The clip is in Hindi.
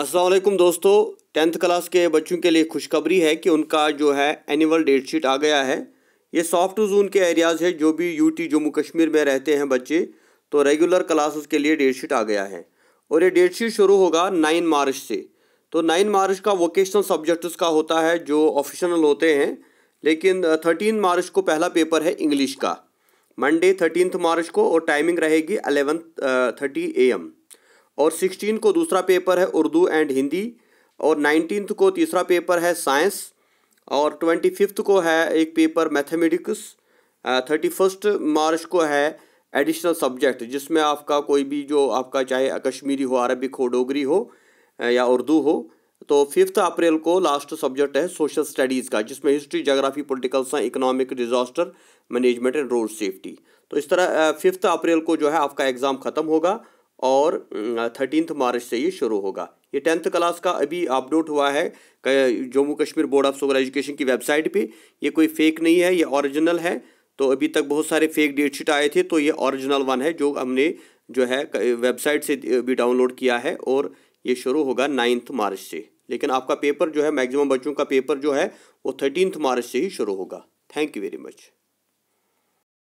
असलकुम दोस्तों टेंथ क्लास के बच्चों के लिए खुशखबरी है कि उनका जो है एनुअल डेट शीट आ गया है ये सॉफ्ट जोन के एरियाज़ है जो भी यूटी जम्मू कश्मीर में रहते हैं बच्चे तो रेगुलर क्लासेस के लिए डेट शीट आ गया है और ये डेट शीट शुरू होगा नाइन मार्च से तो नाइन मार्च का वोकेशनल सब्जेक्ट्स का होता है जो ऑफिशनल होते हैं लेकिन थर्टीन मार्च को पहला पेपर है इंग्लिश का मंडे थर्टीनथ मार्च को और टाइमिंग रहेगी अलेवन थर्टी ए एम और सिक्सटीन को दूसरा पेपर है उर्दू एंड हिंदी और नाइनटीन को तीसरा पेपर है साइंस और ट्वेंटी फिफ्थ को है एक paper mathematics thirty first March को है एडिशनल सब्जेक्ट जिसमें आपका कोई भी जो आपका चाहे कश्मीरी हो अरबिक हो डोगरी हो या उर्दू हो तो फिफ्थ अप्रैल को लास्ट सब्जेक्ट है सोशल स्टडीज़ का जिसमें history geography political science economic disaster management and road safety तो इस तरह फिफ्थ अप्रैल को जो है आपका एग्ज़ाम ख़त्म होगा और थर्टीनथ मार्च से ये शुरू होगा ये टेंथ क्लास का अभी अपडोट हुआ है Jammu Kashmir board of school education की वेबसाइट पे ये कोई फेक नहीं है ये ओरिजिनल है तो अभी तक बहुत सारे फेक डेटशीट आए थे तो ये ओरिजिनल वन है जो हमने जो है वेबसाइट से भी डाउनलोड किया है और ये शुरू होगा नाइन्थ मार्च से लेकिन आपका पेपर जो है मैक्सिमम बच्चों का पेपर जो है वो थर्टीनथ मार्च से ही शुरू होगा थैंक यू वेरी मच